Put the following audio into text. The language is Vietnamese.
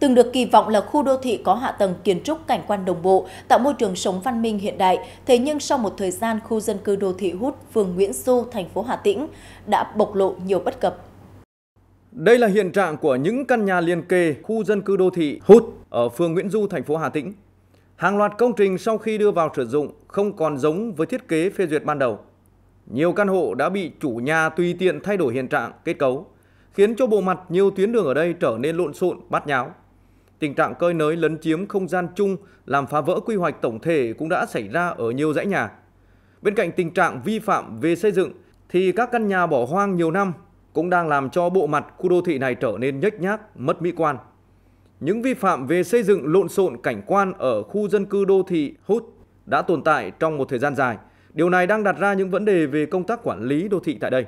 từng được kỳ vọng là khu đô thị có hạ tầng kiến trúc cảnh quan đồng bộ, tạo môi trường sống văn minh hiện đại. Thế nhưng sau một thời gian, khu dân cư đô thị Hút, phường Nguyễn Du, thành phố Hà Tĩnh đã bộc lộ nhiều bất cập. Đây là hiện trạng của những căn nhà liền kề khu dân cư đô thị Hút ở phường Nguyễn Du, thành phố Hà Tĩnh. Hàng loạt công trình sau khi đưa vào sử dụng không còn giống với thiết kế phê duyệt ban đầu. Nhiều căn hộ đã bị chủ nhà tùy tiện thay đổi hiện trạng, kết cấu, khiến cho bộ mặt nhiều tuyến đường ở đây trở nên lộn xộn, bát nháo tình trạng cơi nới lấn chiếm không gian chung làm phá vỡ quy hoạch tổng thể cũng đã xảy ra ở nhiều dãy nhà. Bên cạnh tình trạng vi phạm về xây dựng thì các căn nhà bỏ hoang nhiều năm cũng đang làm cho bộ mặt khu đô thị này trở nên nhếch nhác, mất mỹ quan. Những vi phạm về xây dựng lộn xộn cảnh quan ở khu dân cư đô thị Hút đã tồn tại trong một thời gian dài. Điều này đang đặt ra những vấn đề về công tác quản lý đô thị tại đây.